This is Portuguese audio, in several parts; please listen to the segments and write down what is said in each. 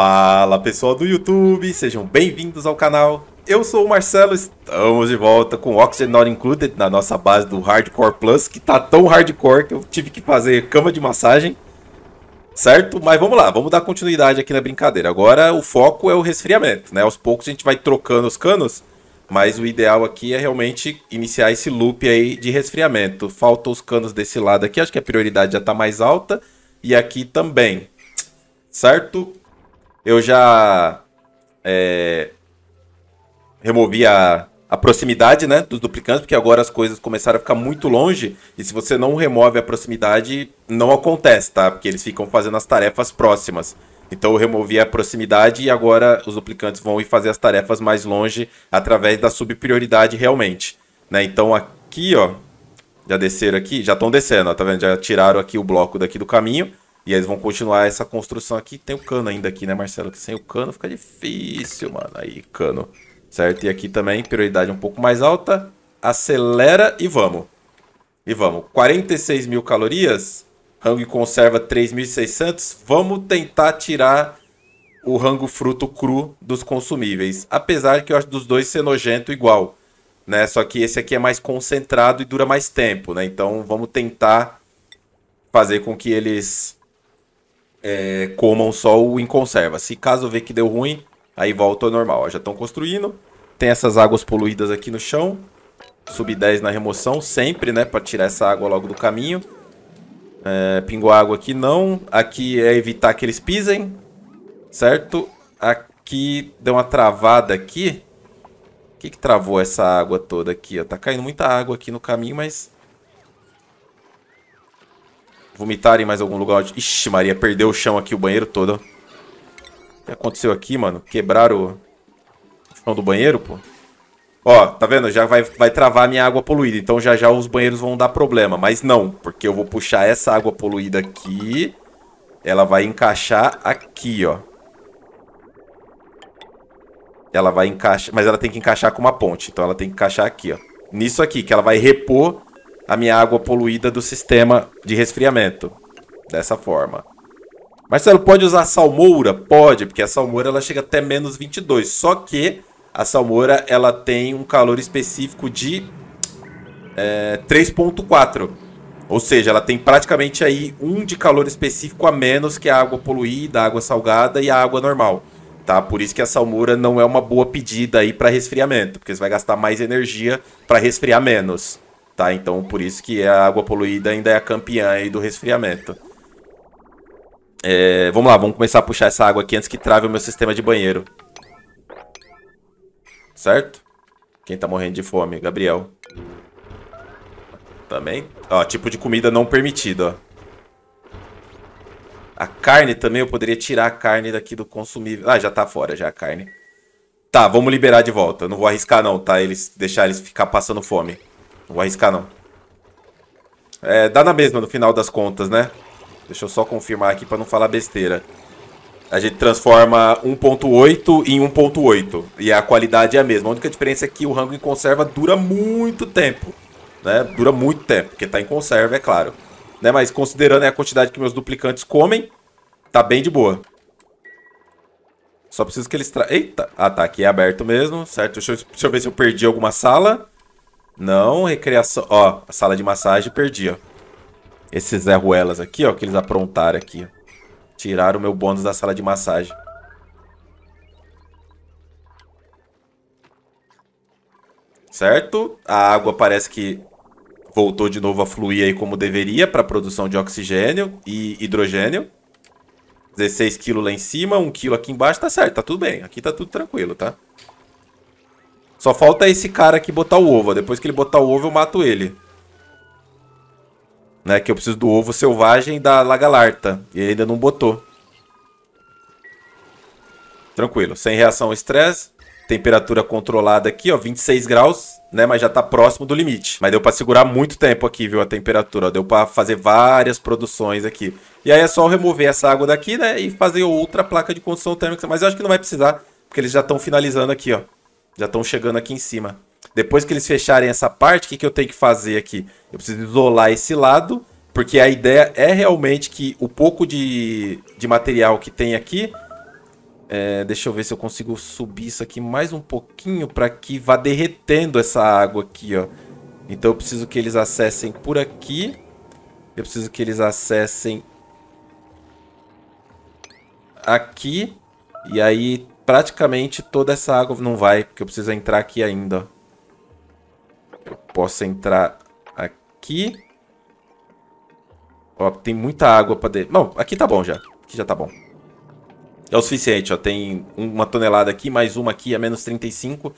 Fala pessoal do YouTube, sejam bem-vindos ao canal. Eu sou o Marcelo, estamos de volta com Oxygen Not Included na nossa base do Hardcore Plus, que tá tão hardcore que eu tive que fazer cama de massagem. Certo? Mas vamos lá, vamos dar continuidade aqui na brincadeira. Agora o foco é o resfriamento, né? Aos poucos a gente vai trocando os canos, mas o ideal aqui é realmente iniciar esse loop aí de resfriamento. Faltam os canos desse lado aqui, acho que a prioridade já tá mais alta. E aqui também, certo? eu já é, removi a, a proximidade né, dos duplicantes, porque agora as coisas começaram a ficar muito longe, e se você não remove a proximidade, não acontece, tá? Porque eles ficam fazendo as tarefas próximas. Então eu removi a proximidade e agora os duplicantes vão ir fazer as tarefas mais longe através da subprioridade realmente. Né? Então aqui, ó, já desceram aqui, já estão descendo, ó, tá vendo? Já tiraram aqui o bloco daqui do caminho. E eles vão continuar essa construção aqui. Tem o cano ainda aqui, né, Marcelo? Que sem o cano fica difícil, mano. Aí, cano. Certo? E aqui também, prioridade um pouco mais alta. Acelera e vamos. E vamos. 46 mil calorias. Rango e conserva 3.600. Vamos tentar tirar o rango fruto cru dos consumíveis. Apesar que eu acho dos dois ser nojento igual. Né? Só que esse aqui é mais concentrado e dura mais tempo, né? Então vamos tentar fazer com que eles é, comam só o em conserva. Se caso ver que deu ruim, aí volta ao normal. Ó, já estão construindo. Tem essas águas poluídas aqui no chão. Sub 10 na remoção, sempre, né? Pra tirar essa água logo do caminho. É, pingou água aqui, não. Aqui é evitar que eles pisem, certo? Aqui deu uma travada aqui. O que, que travou essa água toda aqui? Ó? Tá caindo muita água aqui no caminho, mas Vomitar em mais algum lugar. Ixi, Maria, perdeu o chão aqui, o banheiro todo. O que aconteceu aqui, mano? Quebraram o chão do banheiro, pô. Ó, tá vendo? Já vai, vai travar a minha água poluída. Então já já os banheiros vão dar problema. Mas não, porque eu vou puxar essa água poluída aqui. Ela vai encaixar aqui, ó. Ela vai encaixar... Mas ela tem que encaixar com uma ponte. Então ela tem que encaixar aqui, ó. Nisso aqui, que ela vai repor a minha água poluída do sistema de resfriamento. Dessa forma. Marcelo, pode usar salmoura? Pode, porque a salmoura ela chega até menos 22. Só que a salmoura ela tem um calor específico de é, 3.4. Ou seja, ela tem praticamente aí um de calor específico a menos que a água poluída, a água salgada e a água normal. Tá? Por isso que a salmoura não é uma boa pedida aí para resfriamento, porque você vai gastar mais energia para resfriar menos tá? Então por isso que a água poluída ainda é a campeã aí do resfriamento. É, vamos lá, vamos começar a puxar essa água aqui antes que trave o meu sistema de banheiro. Certo? Quem tá morrendo de fome? Gabriel. Também. Ó, tipo de comida não permitido, ó. A carne também, eu poderia tirar a carne daqui do consumível. Ah, já tá fora já a carne. Tá, vamos liberar de volta. Não vou arriscar não, tá? Eles deixar eles ficar passando fome. Não vou arriscar, não. É, dá na mesma no final das contas, né? Deixa eu só confirmar aqui para não falar besteira. A gente transforma 1.8 em 1.8 e a qualidade é a mesma. A única diferença é que o rango em conserva dura muito tempo, né? Dura muito tempo, porque tá em conserva, é claro. Né? Mas considerando a quantidade que meus duplicantes comem, tá bem de boa. Só preciso que eles... Tra... Eita! Ah, tá. Aqui é aberto mesmo, certo? Deixa eu, deixa eu ver se eu perdi alguma sala. Não, recreação. Ó, a sala de massagem perdi, ó. Esses Zé aqui, ó, que eles aprontaram aqui. Tiraram o meu bônus da sala de massagem. Certo? A água parece que voltou de novo a fluir aí como deveria para produção de oxigênio e hidrogênio. 16 kg lá em cima, 1 kg aqui embaixo, tá certo, tá tudo bem. Aqui tá tudo tranquilo, tá? Só falta esse cara aqui botar o ovo. Depois que ele botar o ovo, eu mato ele. Né? Que eu preciso do ovo selvagem da lagalarta. E ele ainda não botou. Tranquilo. Sem reação ao estresse. Temperatura controlada aqui, ó. 26 graus, né? Mas já tá próximo do limite. Mas deu pra segurar muito tempo aqui, viu? A temperatura. Deu pra fazer várias produções aqui. E aí é só remover essa água daqui, né? E fazer outra placa de condução térmica. Mas eu acho que não vai precisar. Porque eles já estão finalizando aqui, ó. Já estão chegando aqui em cima. Depois que eles fecharem essa parte, o que, que eu tenho que fazer aqui? Eu preciso isolar esse lado, porque a ideia é realmente que o pouco de, de material que tem aqui... É, deixa eu ver se eu consigo subir isso aqui mais um pouquinho para que vá derretendo essa água aqui, ó. Então eu preciso que eles acessem por aqui. Eu preciso que eles acessem aqui. E aí praticamente toda essa água não vai, porque eu preciso entrar aqui ainda. Eu posso entrar aqui. Ó, tem muita água pra dentro. Bom, aqui tá bom já. Aqui já tá bom. É o suficiente, ó. Tem uma tonelada aqui, mais uma aqui, a menos 35.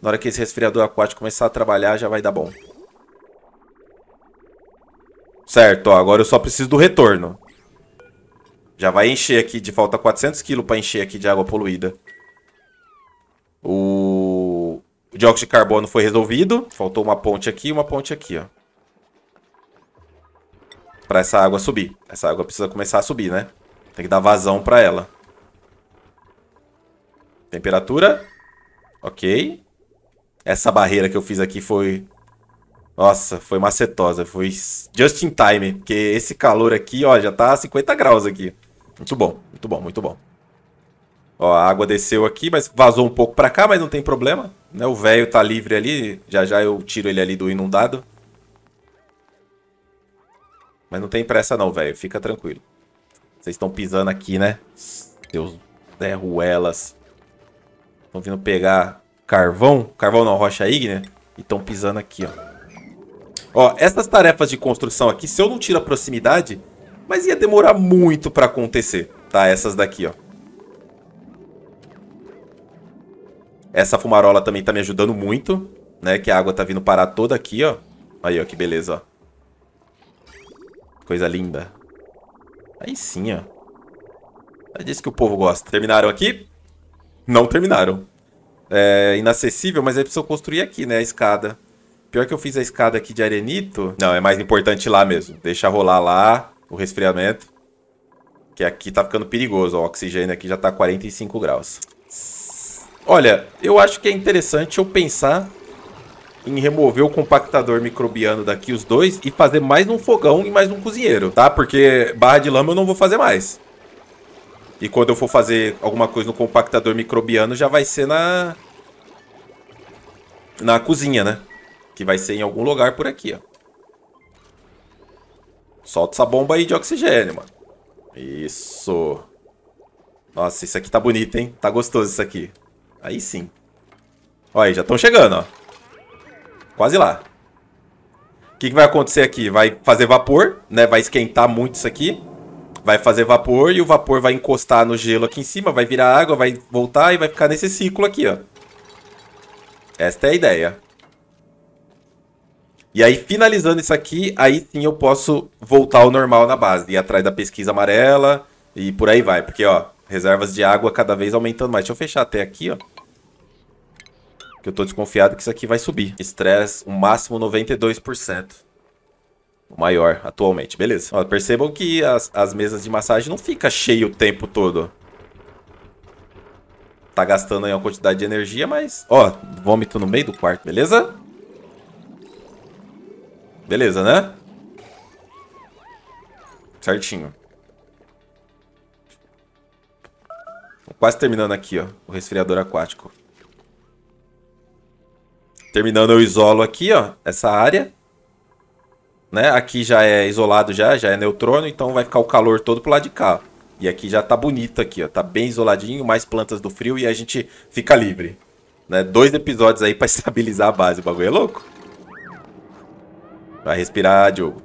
Na hora que esse resfriador aquático começar a trabalhar, já vai dar bom. Certo, ó. Agora eu só preciso do retorno. Já vai encher aqui, de falta 400 kg para encher aqui de água poluída. O, o dióxido de carbono foi resolvido. Faltou uma ponte aqui e uma ponte aqui, ó. Pra essa água subir. Essa água precisa começar a subir, né? Tem que dar vazão pra ela. Temperatura. Ok. Essa barreira que eu fiz aqui foi... Nossa, foi macetosa. Foi just in time. Porque esse calor aqui, ó, já tá 50 graus aqui. Muito bom, muito bom, muito bom. Ó, a água desceu aqui, mas vazou um pouco para cá, mas não tem problema. Né? O velho tá livre ali, já já eu tiro ele ali do inundado. Mas não tem pressa não, velho, fica tranquilo. Vocês estão pisando aqui, né? Deus, derruelas. Né, estão vindo pegar carvão, carvão não, rocha ígnea, e estão pisando aqui, ó. Ó, essas tarefas de construção aqui, se eu não tiro a proximidade, mas ia demorar muito para acontecer, tá? Essas daqui, ó. Essa fumarola também tá me ajudando muito, né? Que a água tá vindo parar toda aqui, ó. Aí, ó, que beleza, ó. Coisa linda. Aí sim, ó. É disso que o povo gosta. Terminaram aqui? Não terminaram. É inacessível, mas aí precisa construir aqui, né? A escada. Pior que eu fiz a escada aqui de arenito. Não, é mais importante lá mesmo. Deixa rolar lá o resfriamento. Que aqui tá ficando perigoso. Ó. O oxigênio aqui já tá 45 graus. Olha, eu acho que é interessante eu pensar em remover o compactador microbiano daqui, os dois, e fazer mais um fogão e mais um cozinheiro, tá? Porque barra de lama eu não vou fazer mais. E quando eu for fazer alguma coisa no compactador microbiano, já vai ser na... Na cozinha, né? Que vai ser em algum lugar por aqui, ó. Solta essa bomba aí de oxigênio, mano. Isso. Nossa, isso aqui tá bonito, hein? Tá gostoso isso aqui. Aí sim. Olha aí, já estão chegando, ó. Quase lá. O que, que vai acontecer aqui? Vai fazer vapor, né? Vai esquentar muito isso aqui. Vai fazer vapor e o vapor vai encostar no gelo aqui em cima, vai virar água, vai voltar e vai ficar nesse ciclo aqui, ó. Esta é a ideia. E aí, finalizando isso aqui, aí sim eu posso voltar ao normal na base. Ir atrás da pesquisa amarela e por aí vai. Porque, ó, reservas de água cada vez aumentando mais. Deixa eu fechar até aqui, ó. Que eu tô desconfiado que isso aqui vai subir. Estresse, o um máximo 92%. O maior, atualmente. Beleza. Ó, percebam que as, as mesas de massagem não fica cheias o tempo todo. Tá gastando aí uma quantidade de energia, mas... Ó, vômito no meio do quarto, beleza? Beleza, né? Certinho. Tô quase terminando aqui, ó. O resfriador aquático. Terminando, eu isolo aqui, ó, essa área. Né? Aqui já é isolado já, já é neutrono, então vai ficar o calor todo pro lado de cá. E aqui já tá bonito aqui, ó. Tá bem isoladinho, mais plantas do frio e a gente fica livre. Né? Dois episódios aí pra estabilizar a base. O bagulho é louco. Vai respirar, Diogo.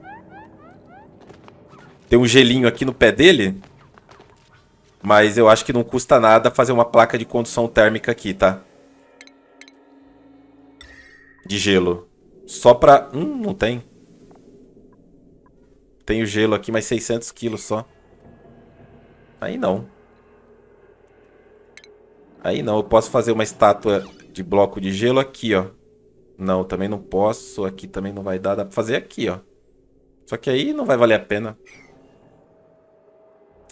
Tem um gelinho aqui no pé dele. Mas eu acho que não custa nada fazer uma placa de condução térmica aqui, tá? de gelo. Só pra... Hum, não tem. Tenho gelo aqui, mas 600 quilos só. Aí não. Aí não, eu posso fazer uma estátua de bloco de gelo aqui, ó. Não, também não posso. Aqui também não vai dar. Dá pra fazer aqui, ó. Só que aí não vai valer a pena.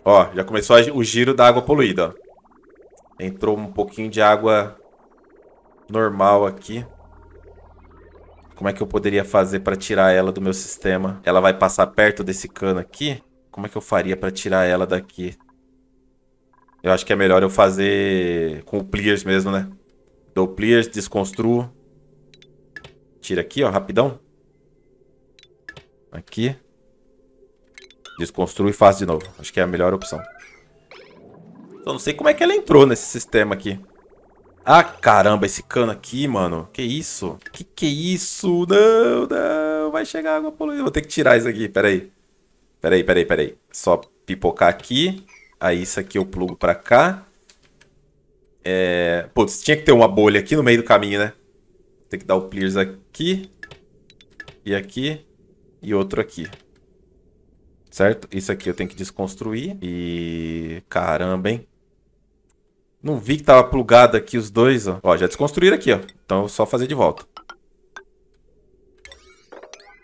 Ó, já começou o giro da água poluída, ó. Entrou um pouquinho de água normal aqui. Como é que eu poderia fazer para tirar ela do meu sistema? Ela vai passar perto desse cano aqui? Como é que eu faria para tirar ela daqui? Eu acho que é melhor eu fazer com o Pliers mesmo, né? Dou Pliers, desconstruo. Tira aqui, ó, rapidão. Aqui. Desconstruo e faço de novo. Acho que é a melhor opção. Eu não sei como é que ela entrou nesse sistema aqui. Ah, caramba, esse cano aqui, mano. Que isso? Que que é isso? Não, não. Vai chegar água poluída. Vou ter que tirar isso aqui. Pera Pera aí. aí. Pera aí. Pera aí. Só pipocar aqui. Aí isso aqui eu plugo pra cá. É... Putz, tinha que ter uma bolha aqui no meio do caminho, né? Tem que dar o clears aqui. E aqui. E outro aqui. Certo? Isso aqui eu tenho que desconstruir. E... Caramba, hein? Não vi que tava plugado aqui os dois, ó. Ó, já desconstruíram aqui, ó. Então, é só fazer de volta.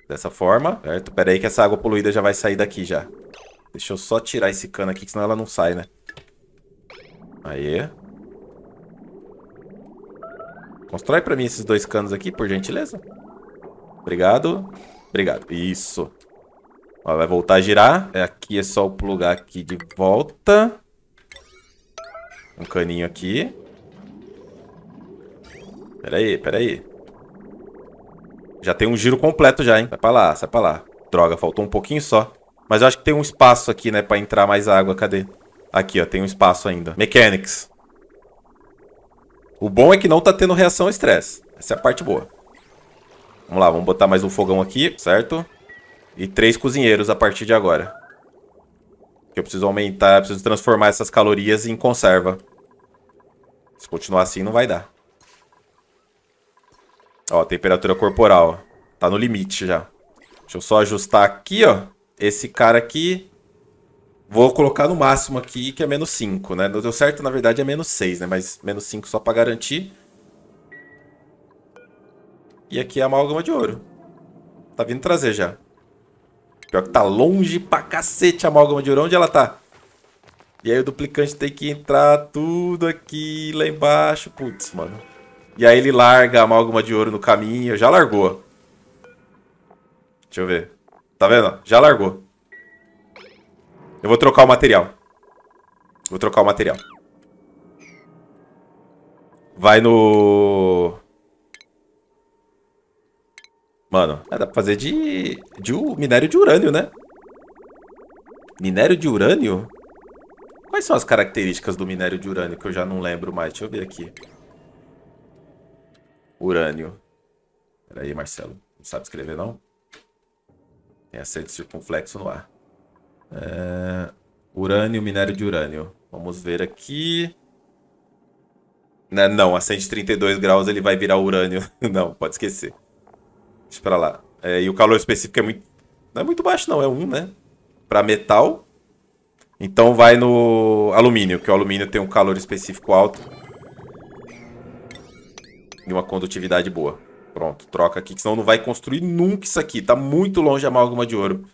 Dessa forma, certo? Pera aí que essa água poluída já vai sair daqui já. Deixa eu só tirar esse cano aqui, que senão ela não sai, né? Aí. Constrói pra mim esses dois canos aqui, por gentileza. Obrigado. Obrigado. Isso. Ó, vai voltar a girar. É, aqui é só plugar aqui de volta. Um caninho aqui. Pera aí, pera aí. Já tem um giro completo já, hein? Sai pra lá, sai pra lá. Droga, faltou um pouquinho só. Mas eu acho que tem um espaço aqui, né? Pra entrar mais água. Cadê? Aqui, ó. Tem um espaço ainda. Mechanics. O bom é que não tá tendo reação ao estresse. Essa é a parte boa. Vamos lá, vamos botar mais um fogão aqui, certo? E três cozinheiros a partir de agora. Que eu preciso aumentar, eu preciso transformar essas calorias em conserva. Se continuar assim, não vai dar. Ó, temperatura corporal. Tá no limite já. Deixa eu só ajustar aqui, ó. Esse cara aqui. Vou colocar no máximo aqui, que é menos 5, né? Não deu certo, na verdade, é menos 6, né? Mas menos 5 só pra garantir. E aqui é a amálgama de ouro. Tá vindo trazer já. Pior que tá longe pra cacete a amálgama de ouro. Onde ela tá? E aí o duplicante tem que entrar tudo aqui lá embaixo. Putz, mano. E aí ele larga a amálgama de ouro no caminho. Já largou. Deixa eu ver. Tá vendo? Já largou. Eu vou trocar o material. Vou trocar o material. Vai no... Mano, dá pra fazer de, de minério de urânio, né? Minério de urânio? Quais são as características do minério de urânio que eu já não lembro mais? Deixa eu ver aqui. Urânio. Peraí, aí, Marcelo. Não sabe escrever, não? Tem acento circunflexo no ar. É... Urânio, minério de urânio. Vamos ver aqui. Né, não, a 132 graus ele vai virar urânio. Não, pode esquecer. Deixa lá. É, e o calor específico é muito. Não é muito baixo, não, é 1, né? Pra metal. Então vai no alumínio, que o alumínio tem um calor específico alto. E uma condutividade boa. Pronto, troca aqui, que senão não vai construir nunca isso aqui. Tá muito longe a amálgama de ouro.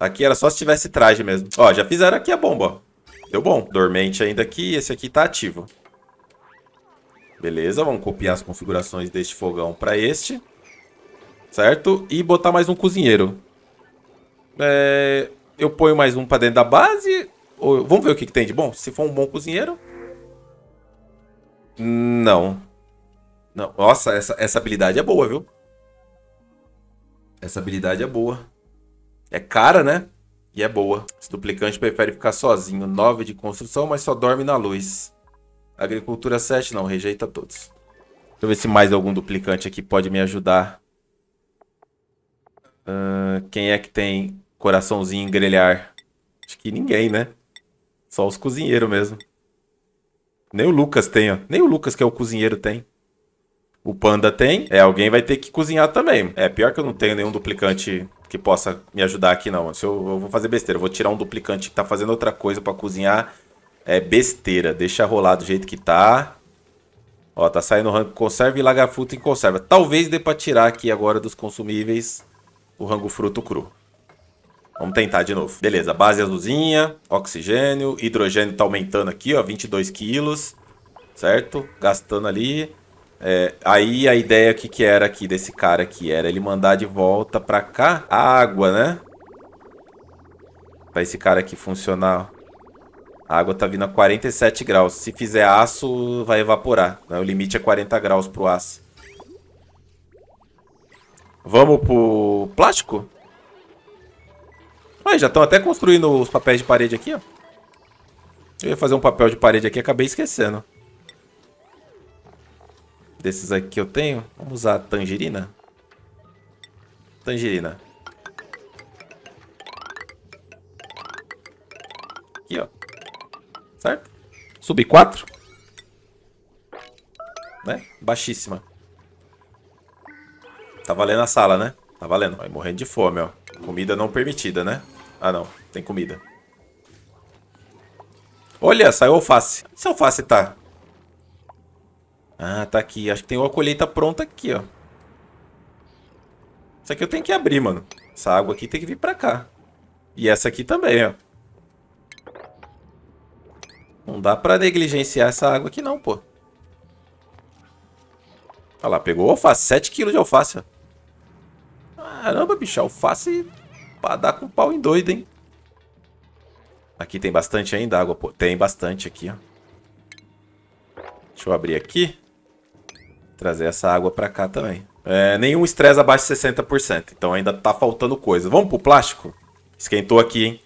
Aqui era só se tivesse traje mesmo. Ó, já fizeram aqui a bomba, ó. Deu bom. Dormente ainda aqui, esse aqui tá ativo. Beleza, vamos copiar as configurações deste fogão para este certo? E botar mais um cozinheiro. É, eu ponho mais um para dentro da base. Ou, vamos ver o que, que tem de bom. Se for um bom cozinheiro. Não. Não. Nossa, essa, essa habilidade é boa, viu? Essa habilidade é boa. É cara, né? E é boa. Esse duplicante prefere ficar sozinho. 9 de construção, mas só dorme na luz. Agricultura 7 não, rejeita todos. Deixa eu ver se mais algum duplicante aqui pode me ajudar quem é que tem coraçãozinho em grelhar? Acho que ninguém, né? Só os cozinheiros mesmo. Nem o Lucas tem, ó. Nem o Lucas, que é o cozinheiro, tem. O Panda tem. É, alguém vai ter que cozinhar também. É, pior que eu não tenho nenhum duplicante que possa me ajudar aqui, não. Se eu, eu vou fazer besteira, eu vou tirar um duplicante que tá fazendo outra coisa para cozinhar. É besteira. Deixa rolar do jeito que tá. Ó, tá saindo rank conserva e lagafuta em conserva. Talvez dê pra tirar aqui agora dos consumíveis o rango fruto cru. Vamos tentar de novo. Beleza, base azulzinha, oxigênio, hidrogênio tá aumentando aqui, ó, 22 quilos, certo? Gastando ali. É, aí a ideia que, que era aqui desse cara aqui era ele mandar de volta pra cá a água, né? Pra esse cara aqui funcionar. A água tá vindo a 47 graus. Se fizer aço, vai evaporar. Né? O limite é 40 graus pro aço. Vamos pro plástico? Aí, já estão até construindo os papéis de parede aqui, ó. Eu ia fazer um papel de parede aqui e acabei esquecendo. Desses aqui eu tenho. Vamos usar a tangerina. Tangerina. Aqui, ó. Certo? Sub 4. Né? Baixíssima tá valendo a sala, né? Tá valendo. Vai morrendo de fome, ó. Comida não permitida, né? Ah, não. Tem comida. Olha, saiu alface. Onde essa alface tá? Ah, tá aqui. Acho que tem uma colheita pronta aqui, ó. Isso aqui eu tenho que abrir, mano. Essa água aqui tem que vir pra cá. E essa aqui também, ó. Não dá pra negligenciar essa água aqui não, pô. Olha lá, pegou alface. 7kg de alface, ó. Caramba, bicho, alface pra dar com pau em doido, hein? Aqui tem bastante ainda água, pô. Tem bastante aqui, ó. Deixa eu abrir aqui. Trazer essa água pra cá também. É, nenhum estresse abaixo de 60%. Então ainda tá faltando coisa. Vamos pro plástico? Esquentou aqui, hein?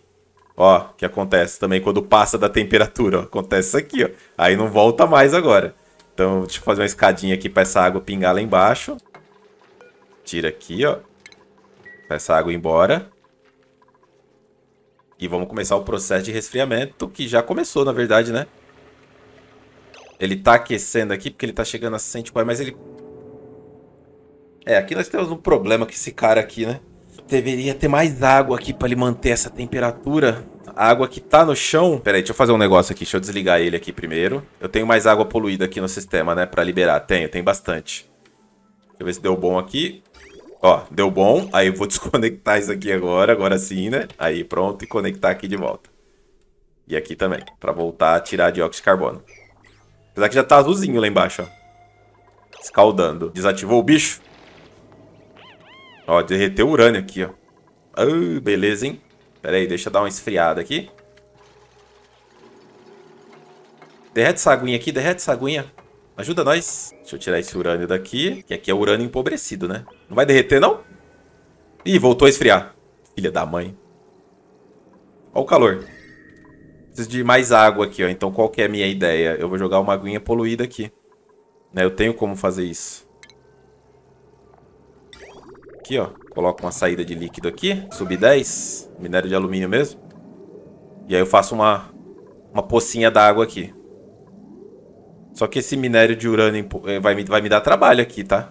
Ó, o que acontece também quando passa da temperatura, ó. Acontece isso aqui, ó. Aí não volta mais agora. Então, deixa eu fazer uma escadinha aqui pra essa água pingar lá embaixo. Tira aqui, ó essa água embora. E vamos começar o processo de resfriamento, que já começou, na verdade, né? Ele tá aquecendo aqui, porque ele tá chegando a 140, mas ele... É, aqui nós temos um problema com esse cara aqui, né? Deveria ter mais água aqui pra ele manter essa temperatura. A água que tá no chão... Pera aí, deixa eu fazer um negócio aqui, deixa eu desligar ele aqui primeiro. Eu tenho mais água poluída aqui no sistema, né? Pra liberar. Tenho, tem bastante. Deixa eu ver se deu bom aqui. Ó, deu bom. Aí eu vou desconectar isso aqui agora, agora sim, né? Aí pronto, e conectar aqui de volta. E aqui também, pra voltar a tirar dióxido de carbono. Apesar que já tá azulzinho lá embaixo, ó. Escaldando. Desativou o bicho. Ó, derreteu o urânio aqui, ó. beleza, hein? Pera aí, deixa eu dar uma esfriada aqui. Derrete essa aguinha aqui, derrete essa aguinha. Ajuda nós. Deixa eu tirar esse urânio daqui. Que aqui é urânio empobrecido, né? Não vai derreter, não? Ih, voltou a esfriar. Filha da mãe. Olha o calor. Preciso de mais água aqui, ó. Então qual que é a minha ideia? Eu vou jogar uma aguinha poluída aqui. Né? Eu tenho como fazer isso. Aqui, ó. Coloco uma saída de líquido aqui. Sub 10. Minério de alumínio mesmo. E aí eu faço uma, uma pocinha d'água aqui. Só que esse minério de urânio eh, vai me, vai me dar trabalho aqui, tá?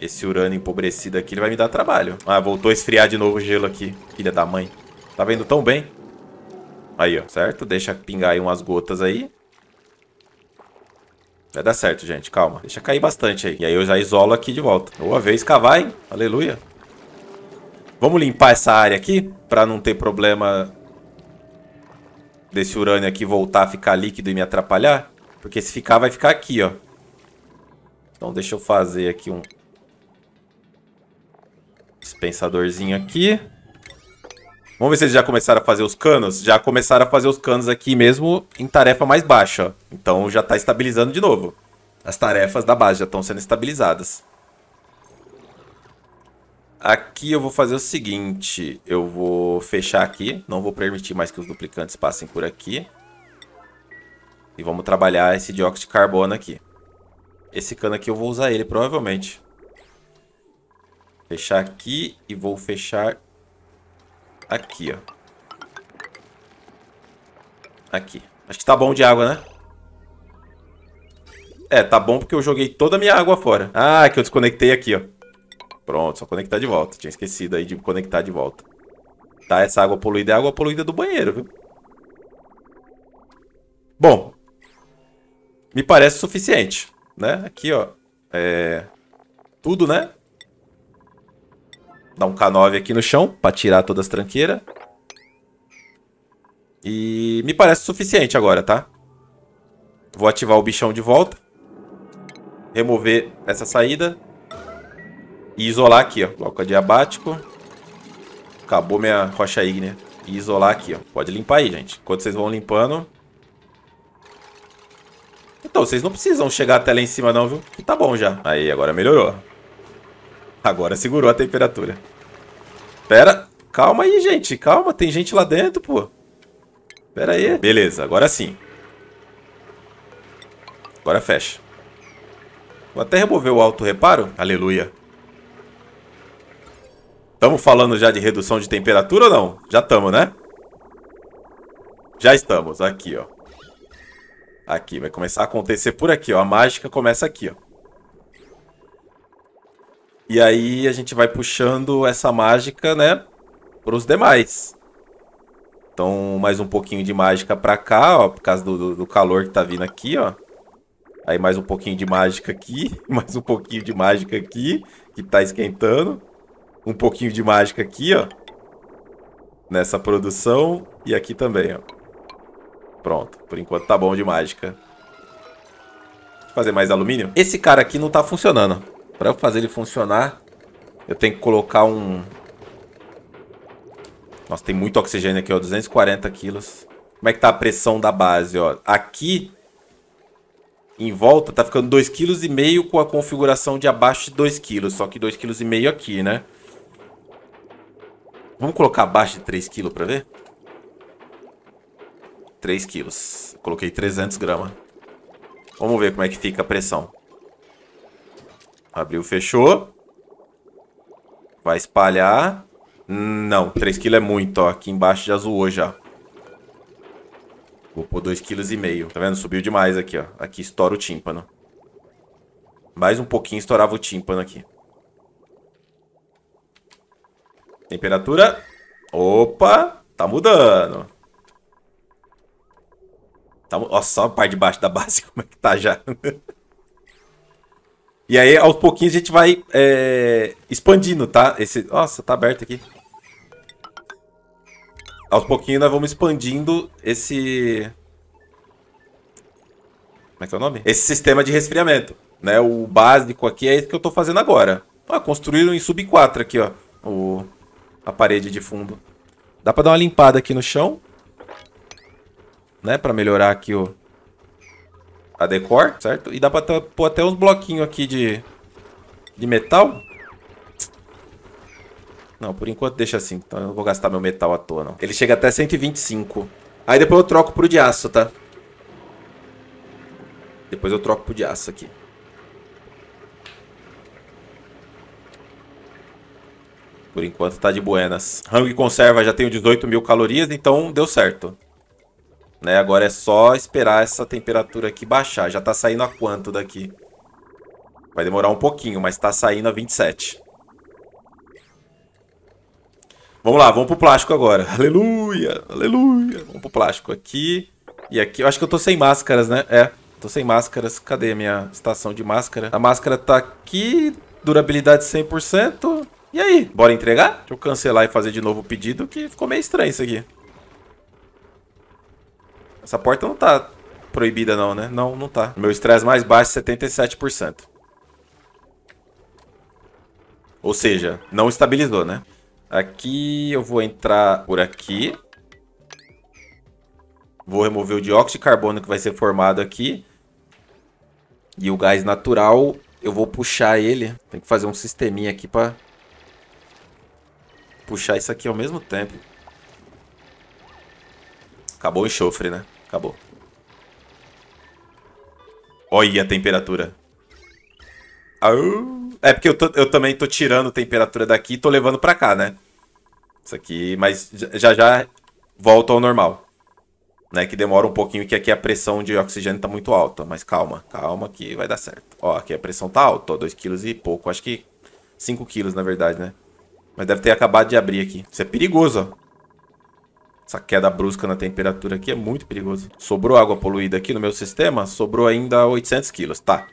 Esse urânio empobrecido aqui, ele vai me dar trabalho. Ah, voltou a esfriar de novo o gelo aqui. Filha da mãe. Tá vendo tão bem? Aí, ó, certo? Deixa pingar aí umas gotas aí. Vai dar certo, gente. Calma. Deixa cair bastante aí. E aí eu já isolo aqui de volta. Boa vez cavar, hein? Aleluia. Vamos limpar essa área aqui para não ter problema desse urânio aqui voltar a ficar líquido e me atrapalhar. Porque se ficar, vai ficar aqui, ó. Então deixa eu fazer aqui um dispensadorzinho aqui. Vamos ver se eles já começaram a fazer os canos. Já começaram a fazer os canos aqui mesmo em tarefa mais baixa. Então já está estabilizando de novo. As tarefas da base já estão sendo estabilizadas. Aqui eu vou fazer o seguinte, eu vou fechar aqui, não vou permitir mais que os duplicantes passem por aqui. E vamos trabalhar esse dióxido de carbono aqui. Esse cano aqui eu vou usar ele, provavelmente. Fechar aqui e vou fechar aqui, ó. Aqui. Acho que tá bom de água, né? É, tá bom porque eu joguei toda a minha água fora. Ah, que eu desconectei aqui, ó. Pronto, só conectar de volta. Tinha esquecido aí de conectar de volta. Tá, essa água poluída é água poluída do banheiro, viu? Bom, me parece suficiente, né? Aqui, ó, é... Tudo, né? Dá um K9 aqui no chão pra tirar todas as tranqueiras. E me parece suficiente agora, tá? Vou ativar o bichão de volta. Remover essa saída. E isolar aqui, ó. Bloco adiabático. Acabou minha rocha ígnea. E isolar aqui, ó. Pode limpar aí, gente. Enquanto vocês vão limpando. Então, vocês não precisam chegar até lá em cima não, viu? E tá bom já. Aí, agora melhorou. Agora segurou a temperatura. Pera. Calma aí, gente. Calma, tem gente lá dentro, pô. Pera aí. Beleza, agora sim. Agora fecha. Vou até remover o auto-reparo. Aleluia. Estamos falando já de redução de temperatura ou não? Já estamos, né? Já estamos, aqui, ó. Aqui, vai começar a acontecer por aqui, ó. A mágica começa aqui, ó. E aí a gente vai puxando essa mágica, né, para os demais. Então, mais um pouquinho de mágica para cá, ó, por causa do, do, calor que tá vindo aqui, ó. Aí mais um pouquinho de mágica aqui, mais um pouquinho de mágica aqui, que tá esquentando um pouquinho de mágica aqui, ó. Nessa produção e aqui também, ó. Pronto, por enquanto tá bom de mágica. Fazer mais alumínio. Esse cara aqui não tá funcionando. Pra eu fazer ele funcionar, eu tenho que colocar um... Nossa, tem muito oxigênio aqui, ó. 240 quilos. Como é que tá a pressão da base, ó? Aqui, em volta, tá ficando 2,5 kg com a configuração de abaixo de 2 kg. Só que 2,5 kg aqui, né? Vamos colocar abaixo de 3 kg para ver? 3 kg. Coloquei 300 gramas. Vamos ver como é que fica a pressão. Abriu, fechou. Vai espalhar. Não, 3 kg é muito, ó. Aqui embaixo já azulou já. Vou pôr 2,5 kg. Tá vendo? Subiu demais aqui, ó. Aqui estoura o tímpano. Mais um pouquinho estourava o tímpano aqui. Temperatura. Opa, tá mudando. Tá, ó, só a parte de baixo da base, como é que tá já. e aí, aos pouquinhos, a gente vai é, expandindo, tá? Esse, nossa, tá aberto aqui. Aos pouquinhos, nós vamos expandindo esse... Como é que é o nome? Esse sistema de resfriamento, né? O básico aqui é isso que eu tô fazendo agora. Ó, ah, construíram em sub 4 aqui, ó. O a parede de fundo. Dá pra dar uma limpada aqui no chão. Né? Pra melhorar aqui o... A decor, certo? E dá pra pôr até uns bloquinhos aqui de... De metal. Não, por enquanto deixa assim. Então eu não vou gastar meu metal à toa, não. Ele chega até 125. Aí depois eu troco pro de aço, tá? Depois eu troco pro de aço aqui. Por enquanto tá de buenas. Hang conserva já tem 18 mil calorias, então deu certo. Né? Agora é só esperar essa temperatura aqui baixar. Já tá saindo a quanto daqui? Vai demorar um pouquinho, mas tá saindo a 27. Vamos lá, vamos pro plástico agora. Aleluia, aleluia. Vamos pro plástico aqui. E aqui, eu acho que eu tô sem máscaras, né? É, tô sem máscaras. Cadê a minha estação de máscara? A máscara tá aqui, durabilidade 100%. E aí? Bora entregar? Deixa eu cancelar e fazer de novo o pedido, que ficou meio estranho isso aqui. Essa porta não tá proibida não, né? Não, não tá. Meu estresse mais baixo, 77%. Ou seja, não estabilizou, né? Aqui eu vou entrar por aqui. Vou remover o dióxido de carbono que vai ser formado aqui. E o gás natural, eu vou puxar ele. Tem que fazer um sisteminha aqui para puxar isso aqui ao mesmo tempo. Acabou o enxofre, né? Acabou. Olha a temperatura. É porque eu, tô, eu também tô tirando a temperatura daqui e tô levando pra cá, né? Isso aqui, mas já já volta ao normal. Né? Que demora um pouquinho, que aqui a pressão de oxigênio tá muito alta. Mas calma, calma que vai dar certo. Ó, aqui a pressão tá alta, ó, 2 kg e pouco. Acho que 5 kg, na verdade, né? Mas deve ter acabado de abrir aqui. Isso é perigoso, ó. Essa queda brusca na temperatura aqui é muito perigoso. Sobrou água poluída aqui no meu sistema? Sobrou ainda 800 quilos, tá.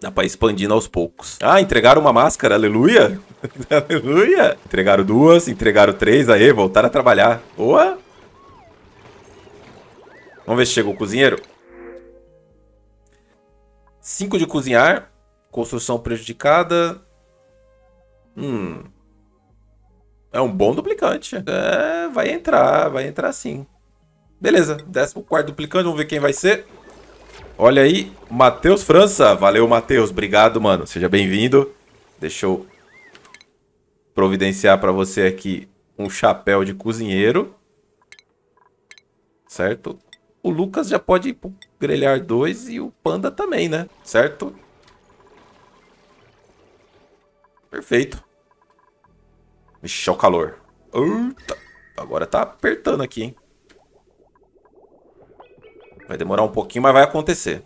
Dá pra ir expandindo aos poucos. Ah, entregaram uma máscara, aleluia! aleluia! Entregaram duas, entregaram três, aí, voltaram a trabalhar. Boa! Vamos ver se chegou o cozinheiro. Cinco de cozinhar, construção prejudicada, Hum. É um bom duplicante. É, vai entrar, vai entrar sim. Beleza, 14 duplicante, vamos ver quem vai ser. Olha aí, Matheus França. Valeu, Matheus. Obrigado, mano. Seja bem-vindo. Deixa eu providenciar para você aqui um chapéu de cozinheiro. Certo? O Lucas já pode ir pro grelhar 2 e o Panda também, né? Certo? Perfeito. Vixe, é o calor. Uta, agora tá apertando aqui, hein? Vai demorar um pouquinho, mas vai acontecer.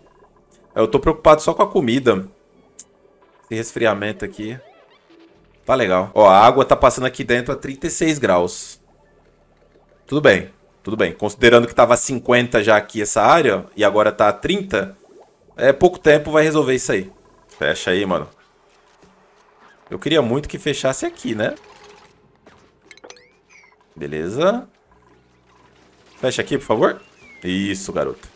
Eu tô preocupado só com a comida. Esse resfriamento aqui. Tá legal. Ó, a água tá passando aqui dentro a 36 graus. Tudo bem, tudo bem. Considerando que tava 50 já aqui essa área, e agora tá a 30, é pouco tempo, vai resolver isso aí. Fecha aí, mano. Eu queria muito que fechasse aqui, né? Beleza. Fecha aqui, por favor. Isso, garoto.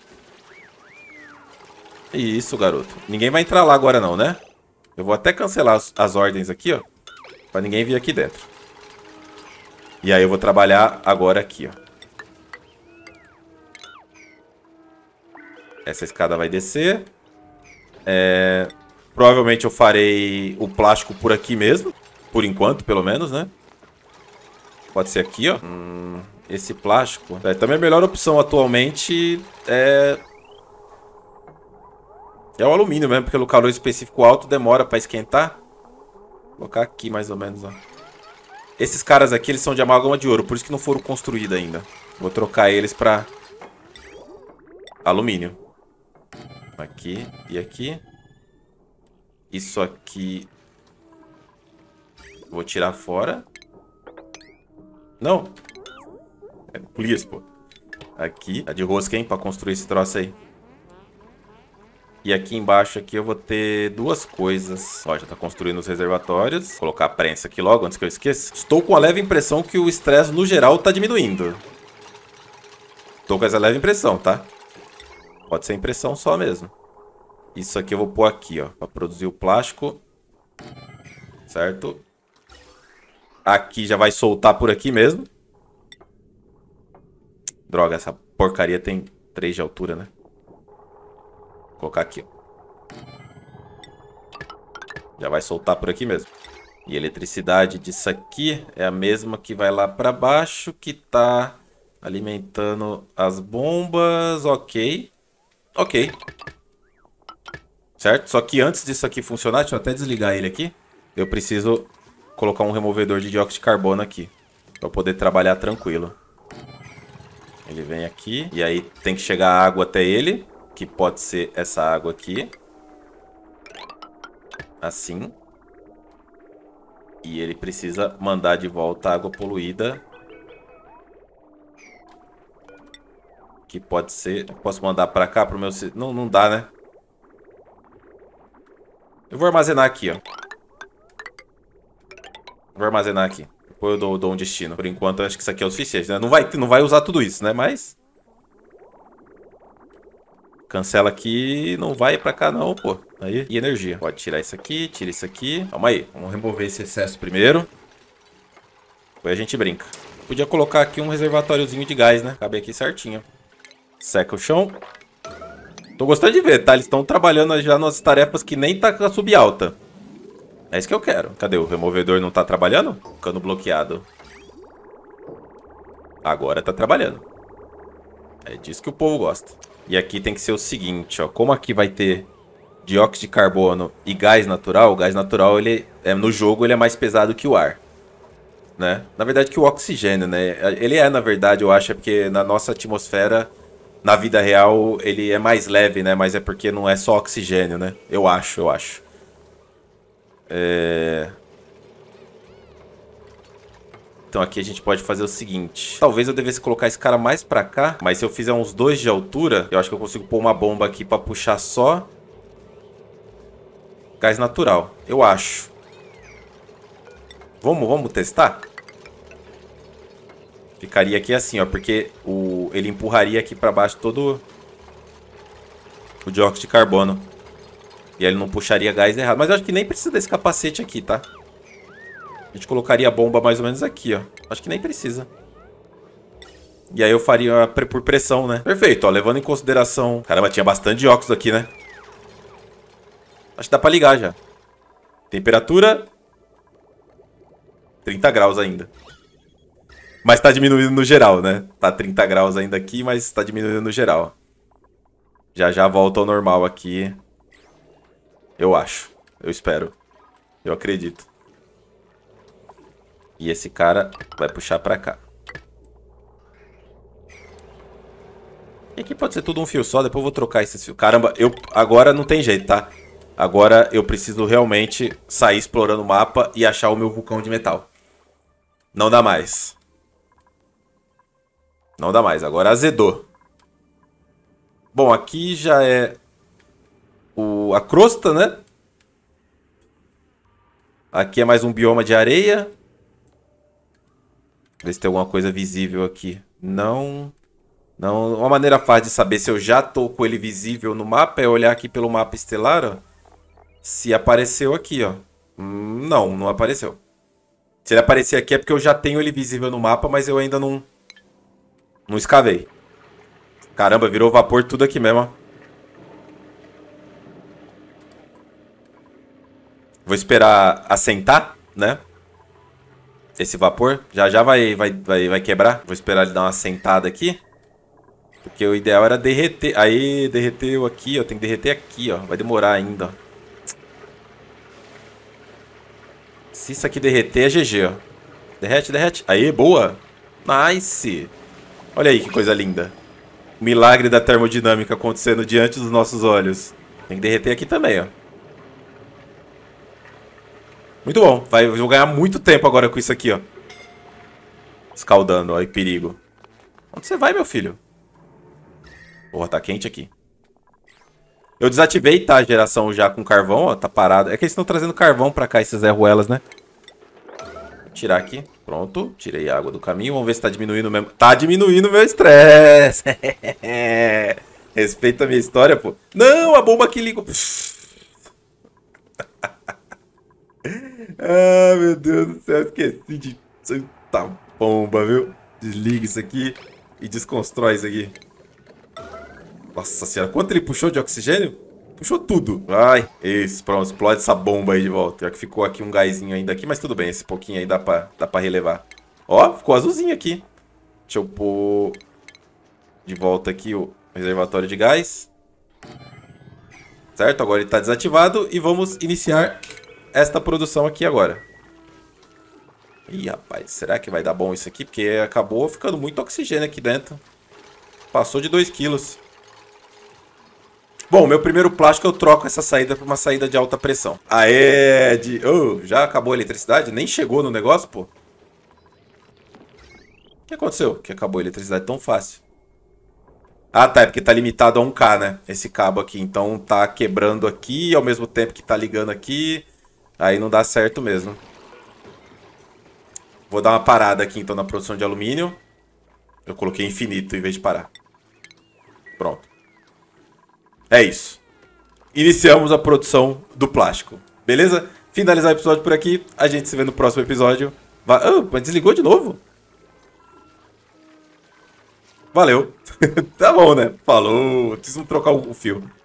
Isso, garoto. Ninguém vai entrar lá agora não, né? Eu vou até cancelar as, as ordens aqui, ó. Pra ninguém vir aqui dentro. E aí eu vou trabalhar agora aqui, ó. Essa escada vai descer. É... Provavelmente eu farei o plástico por aqui mesmo. Por enquanto, pelo menos, né? Pode ser aqui, ó. Hum, esse plástico. É, a melhor opção atualmente é... É o alumínio mesmo, porque o calor específico alto demora pra esquentar. Vou colocar aqui mais ou menos, ó. Esses caras aqui, eles são de amálgama de ouro, por isso que não foram construídos ainda. Vou trocar eles pra... Alumínio. Aqui e aqui. Isso aqui... Vou tirar fora. Não. É polícia, pô. Aqui, a é de rosca, hein, pra construir esse troço aí. E aqui embaixo aqui eu vou ter duas coisas. Ó, já tá construindo os reservatórios. Vou colocar a prensa aqui logo, antes que eu esqueça. Estou com a leve impressão que o estresse no geral tá diminuindo. Estou com essa leve impressão, tá? Pode ser impressão só mesmo. Isso aqui eu vou pôr aqui, ó. Pra produzir o plástico. Certo? aqui já vai soltar por aqui mesmo. Droga, essa porcaria tem 3 de altura, né? Vou colocar aqui, ó. Já vai soltar por aqui mesmo. E a eletricidade disso aqui é a mesma que vai lá para baixo, que tá alimentando as bombas, ok. Ok. Certo? Só que antes disso aqui funcionar, deixa eu até desligar ele aqui. Eu preciso colocar um removedor de dióxido de carbono aqui. Pra poder trabalhar tranquilo. Ele vem aqui. E aí tem que chegar a água até ele. Que pode ser essa água aqui. Assim. E ele precisa mandar de volta a água poluída. Que pode ser... Posso mandar pra cá pro meu... Não, não dá, né? Eu vou armazenar aqui, ó. Vou armazenar aqui. Depois eu dou, dou um destino. Por enquanto, acho que isso aqui é o suficiente, né? Não vai, não vai usar tudo isso, né? Mas... Cancela aqui, não vai pra cá não, pô. Aí, e energia. Pode tirar isso aqui, tira isso aqui. Calma aí, vamos remover esse excesso primeiro. Depois a gente brinca. Podia colocar aqui um reservatóriozinho de gás, né? Cabe aqui certinho. Seca o chão. Tô gostando de ver, tá? Eles estão trabalhando já nas tarefas que nem tá com a subalta. É isso que eu quero. Cadê? O removedor não tá trabalhando? Cano bloqueado. Agora tá trabalhando. É disso que o povo gosta. E aqui tem que ser o seguinte, ó. Como aqui vai ter dióxido de carbono e gás natural, o gás natural, ele é, no jogo, ele é mais pesado que o ar. Né? Na verdade, que o oxigênio, né? Ele é, na verdade, eu acho, é porque na nossa atmosfera, na vida real, ele é mais leve, né? Mas é porque não é só oxigênio, né? Eu acho, eu acho. É... Então aqui a gente pode fazer o seguinte. Talvez eu devesse colocar esse cara mais pra cá. Mas se eu fizer uns dois de altura, eu acho que eu consigo pôr uma bomba aqui pra puxar só... Gás natural. Eu acho. Vamos, vamos testar? Ficaria aqui assim, ó. Porque o... ele empurraria aqui pra baixo todo... O dióxido de carbono. E aí ele não puxaria gás errado. Mas eu acho que nem precisa desse capacete aqui, tá? A gente colocaria a bomba mais ou menos aqui, ó. Acho que nem precisa. E aí eu faria por pressão, né? Perfeito, ó. Levando em consideração... Caramba, tinha bastante óxido aqui, né? Acho que dá pra ligar já. Temperatura... 30 graus ainda. Mas tá diminuindo no geral, né? Tá 30 graus ainda aqui, mas tá diminuindo no geral. Já já volta ao normal aqui. Eu acho. Eu espero. Eu acredito. E esse cara vai puxar pra cá. E aqui pode ser tudo um fio só, depois eu vou trocar esses fios. Caramba, eu agora não tem jeito, tá? Agora eu preciso realmente sair explorando o mapa e achar o meu vulcão de metal. Não dá mais. Não dá mais, agora azedou. Bom, aqui já é o, a crosta, né? Aqui é mais um bioma de areia. Ver se tem alguma coisa visível aqui. Não. Não. Uma maneira fácil de saber se eu já tô com ele visível no mapa é olhar aqui pelo mapa estelar, ó. Se apareceu aqui, ó. Não, não apareceu. Se ele aparecer aqui é porque eu já tenho ele visível no mapa, mas eu ainda não. Não escavei. Caramba, virou vapor tudo aqui mesmo, ó. Vou esperar assentar, né? Esse vapor. Já já vai, vai, vai, vai quebrar. Vou esperar ele dar uma assentada aqui. Porque o ideal era derreter. Aí, derreteu aqui, ó. Tem que derreter aqui, ó. Vai demorar ainda, ó. Se isso aqui derreter, é GG, ó. Derrete, derrete. Aí, boa. Nice. Olha aí que coisa linda. O milagre da termodinâmica acontecendo diante dos nossos olhos. Tem que derreter aqui também, ó. Muito bom. Vai, vou ganhar muito tempo agora com isso aqui, ó. Escaldando, ó. E perigo. Onde você vai, meu filho? Porra, tá quente aqui. Eu desativei, tá? A geração já com carvão, ó. Tá parado. É que eles estão trazendo carvão pra cá, esses Zé Ruelas, né? Vou tirar aqui. Pronto. Tirei a água do caminho. Vamos ver se tá diminuindo mesmo. Tá diminuindo meu estresse. Respeita a minha história, pô. Não, a bomba que liga. Ah, meu Deus do céu, esqueci de Santa bomba, viu? Desliga isso aqui e desconstrói isso aqui. Nossa senhora, quanto ele puxou de oxigênio? Puxou tudo. Ai, isso, pronto, explode essa bomba aí de volta. Já que ficou aqui um gásinho ainda aqui, mas tudo bem, esse pouquinho aí dá pra, dá pra relevar. Ó, ficou azulzinho aqui. Deixa eu pôr de volta aqui o reservatório de gás. Certo, agora ele tá desativado e vamos iniciar esta produção aqui agora. Ih, rapaz, será que vai dar bom isso aqui? Porque acabou ficando muito oxigênio aqui dentro. Passou de 2 quilos. Bom, meu primeiro plástico eu troco essa saída para uma saída de alta pressão. Aê, de... Oh, já acabou a eletricidade? Nem chegou no negócio, pô. O que aconteceu? Que acabou a eletricidade tão fácil. Ah, tá, é porque tá limitado a 1K, né? Esse cabo aqui. Então tá quebrando aqui, ao mesmo tempo que tá ligando aqui. Aí não dá certo mesmo. Vou dar uma parada aqui então na produção de alumínio. Eu coloquei infinito em vez de parar. Pronto. É isso. Iniciamos a produção do plástico. Beleza? Finalizar o episódio por aqui. A gente se vê no próximo episódio. Va oh, mas desligou de novo? Valeu. tá bom, né? Falou. Preciso trocar o fio.